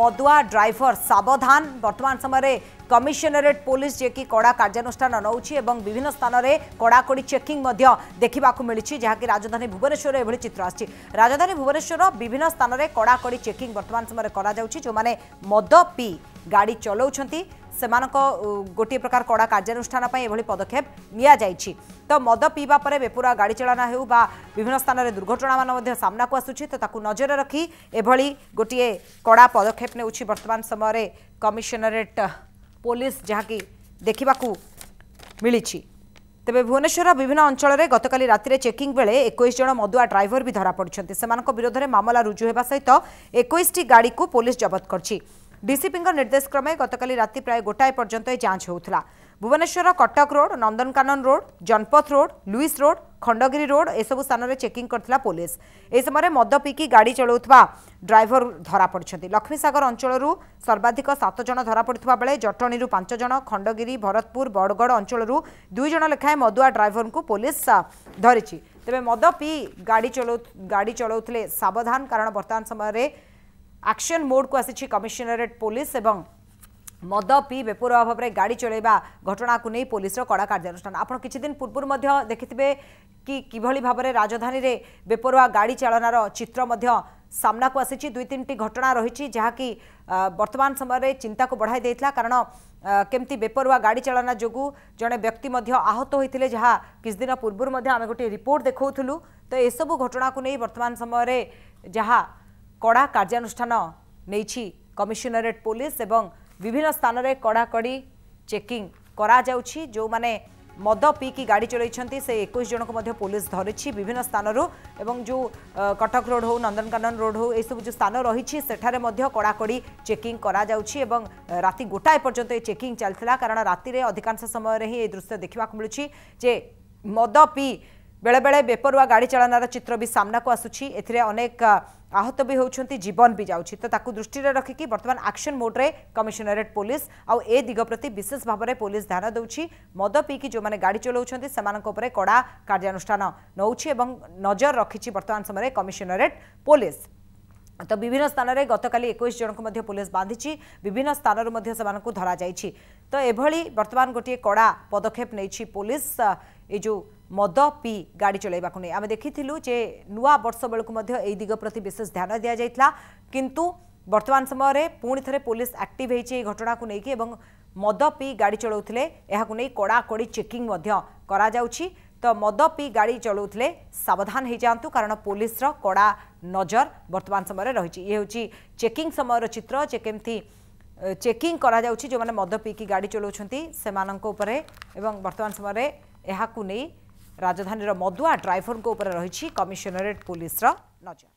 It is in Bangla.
ମଦୁଆ ଡ୍ରାଇଭର ସାବଧାନ ବର୍ତ୍ତମାନ ସମୟରେ କମିଶନରେଟ୍ ପୋଲିସ ଯିଏକି କଡ଼ା କାର୍ଯ୍ୟାନୁଷ୍ଠାନ ନେଉଛି ଏବଂ ବିଭିନ୍ନ ସ୍ଥାନରେ କଡ଼ାକଡ଼ି ଚେକିଂ ମଧ୍ୟ ଦେଖିବାକୁ ମିଳିଛି ଯାହାକି ରାଜଧାନୀ ଭୁବନେଶ୍ୱରରେ ଏଭଳି ଚିତ୍ର ଆସିଛି ରାଜଧାନୀ ଭୁବନେଶ୍ୱର ବିଭିନ୍ନ ସ୍ଥାନରେ କଡ଼ାକଡ଼ି ଚେକିଂ ବର୍ତ୍ତମାନ ସମୟରେ କରାଯାଉଛି ଯେଉଁମାନେ ମଦ ପିଇ ଗାଡ଼ି ଚଲାଉଛନ୍ତି ସେମାନଙ୍କ ଗୋଟିଏ ପ୍ରକାର କଡ଼ା କାର୍ଯ୍ୟାନୁଷ୍ଠାନ ପାଇଁ ଏଭଳି ପଦକ୍ଷେପ ନିଆଯାଇଛି ତ ମଦ ପିଇବା ପରେ ବେପୁରା ଗାଡ଼ି ଚାଳନା ହେଉ ବା ବିଭିନ୍ନ ସ୍ଥାନରେ ଦୁର୍ଘଟଣାମାନ ମଧ୍ୟ ସାମ୍ନାକୁ ଆସୁଛି ତ ତାକୁ ନଜର ରଖି ଏଭଳି ଗୋଟିଏ କଡ଼ା ପଦକ୍ଷେପ ନେଉଛି ବର୍ତ୍ତମାନ ସମୟରେ କମିଶନରେଟ୍ ପୋଲିସ ଯାହାକି ଦେଖିବାକୁ ମିଳିଛି ତେବେ ଭୁବନେଶ୍ୱରର ବିଭିନ୍ନ ଅଞ୍ଚଳରେ ଗତକାଲି ରାତିରେ ଚେକିଂ ବେଳେ ଏକୋଇଶ ଜଣ ମଦୁଆ ଡ୍ରାଇଭର ବି ଧରାପଡ଼ିଛନ୍ତି ସେମାନଙ୍କ ବିରୋଧରେ ମାମଲା ରୁଜୁ ହେବା ସହିତ ଏକୋଇଶଟି ଗାଡ଼ିକୁ ପୋଲିସ ଜବତ କରିଛି ডিসিপিঙ্ নির্দেশক্রমে গতকাল রাতে প্রায় গোটায়ে পর্যন্ত এই যাঞ্চ হেউলা Bhubaneswar Cuttack road Nandankanan road Janpath road Lewis road Khandagiri road এসব স্থানের চেকিং করে পুলিশ এই সময় মদ পিকি গাড়ি চলাউা ড্রাইভর ধরা পড়ছেন লক্ষ্মীসাগর অঞ্চলর সর্বাধিক সাত জন ধরা পড়া বেড়ে জটণী পাঁচ জন খণ্ডগিরি ভরতপুর বড়গড় অঞ্চলর দুই জন লেখায় মদুয়া ড্রাইভর পুলিশ ধরিছি তবে মদ পি গাড়ি চলাউ গাড়ি চলাউলে সাবধান কারণ বর্তমান সময়ের ଆକ୍ସନ୍ ମୋଡ଼କୁ ଆସିଛି କମିଶନରେଟ୍ ପୋଲିସ ଏବଂ ମଦ ପିଇ ବେପରୁଆ ଭାବରେ ଗାଡ଼ି ଚଳାଇବା ଘଟଣାକୁ ନେଇ ପୋଲିସର କଡ଼ା କାର୍ଯ୍ୟାନୁଷ୍ଠାନ ଆପଣ କିଛିଦିନ ପୂର୍ବରୁ ମଧ୍ୟ ଦେଖିଥିବେ କି କିଭଳି ଭାବରେ ରାଜଧାନୀରେ ବେପରୁଆ ଗାଡ଼ି ଚାଳନାର ଚିତ୍ର ମଧ୍ୟ ସାମ୍ନାକୁ ଆସିଛି ଦୁଇ ତିନିଟି ଘଟଣା ରହିଛି ଯାହାକି ବର୍ତ୍ତମାନ ସମୟରେ ଚିନ୍ତାକୁ ବଢ଼ାଇ ଦେଇଥିଲା କାରଣ କେମିତି ବେପରୁଆ ଗାଡ଼ି ଚାଳନା ଯୋଗୁଁ ଜଣେ ବ୍ୟକ୍ତି ମଧ୍ୟ ଆହତ ହୋଇଥିଲେ ଯାହା କିଛିଦିନ ପୂର୍ବରୁ ମଧ୍ୟ ଆମେ ଗୋଟିଏ ରିପୋର୍ଟ ଦେଖାଉଥିଲୁ ତ ଏସବୁ ଘଟଣାକୁ ନେଇ ବର୍ତ୍ତମାନ ସମୟରେ ଯାହା কড়া কার্যানুষ্ঠান নেইছি কমিশনারেট পুলিশ এবং বিভিন্ন স্থানরে কড়াকড়ি চেকিং করা যাଉଛି ଯେଉଁମାନେ মদ পিকি গাড়ি চলাইছেন সে একুশ জনক পুলিশ ধরিছি বিভিন্ন স্থানর এবং যে কটক রোড হো নন্দনকানন রোড হো এইসব যে স্থান রয়েছে সেঠারে কড়াকড়ি চেকিং করা যাচ্ছে এবং রাতে গোটায়ে পর্যন্ত এই চেকিং চাল কারণ রাতে অধিকাংশ সময় হি এই দৃশ্য দেখা মিলুছি যে মদ পি बेले बेलेबे बेपरुआ गाड़ी चाला चित्र भी सामना को आसूरी एनेक आहत भी होती जीवन भी जाऊँच तो दृष्टि रखिक बर्तमान आक्शन मोड्रे कमिशनरेट पुलिस आउ ए दिग प्रति विशेष भाव में पुलिस ध्यान दूसरी मद पीकि जो मैंने गाड़ी चलाऊँ से कड़ा कार्यानुषान नौची नजर रखी बर्तमान समय कमिशनरेट पुलिस ତ ବିଭିନ୍ନ ସ୍ଥାନରେ ଗତକାଲି ଏକୋଇଶ ଜଣଙ୍କୁ ମଧ୍ୟ ପୋଲିସ ବାନ୍ଧିଛି ବିଭିନ୍ନ ସ୍ଥାନରୁ ମଧ୍ୟ ସେମାନଙ୍କୁ ଧରାଯାଇଛି ତ ଏଭଳି ବର୍ତ୍ତମାନ ଗୋଟିଏ କଡ଼ା ପଦକ୍ଷେପ ନେଇଛି ପୋଲିସ ଏ ଯେଉଁ ମଦ ପି ଗାଡ଼ି ଚଳାଇବାକୁ ନେଇ ଆମେ ଦେଖିଥିଲୁ ଯେ ନୂଆ ବର୍ଷ ବେଳକୁ ମଧ୍ୟ ଏହି ଦିଗ ପ୍ରତି ବିଶେଷ ଧ୍ୟାନ ଦିଆଯାଇଥିଲା କିନ୍ତୁ ବର୍ତ୍ତମାନ ସମୟରେ ପୁଣି ଥରେ ପୋଲିସ ଆକ୍ଟିଭ୍ ହୋଇଛି ଏହି ଘଟଣାକୁ ନେଇକି ଏବଂ ମଦ ପି ଗାଡ଼ି ଚଳାଉଥିଲେ ଏହାକୁ ନେଇ କଡ଼ାକଡ଼ି ଚେକିଂ ମଧ୍ୟ କରାଯାଉଛି তো মদ পি গাড়ি চলাউলে সাবধান হয়ে যাতে কারণ পুলিশর কড়া নজর বর্তমান সময় রয়েছে ইয়ে হচ্ছে চেকিং সময়ের চিত্র যে কমিটি চেকিং করা যাচ্ছে যে মদ পিকি গাড়ি চলাউছেন সে উপরে এবং বর্তমান সময় এখন রাজধানীর মদুয়া ড্রাইভর উপরে রয়েছে কমিশনরেট পুলিশর নজর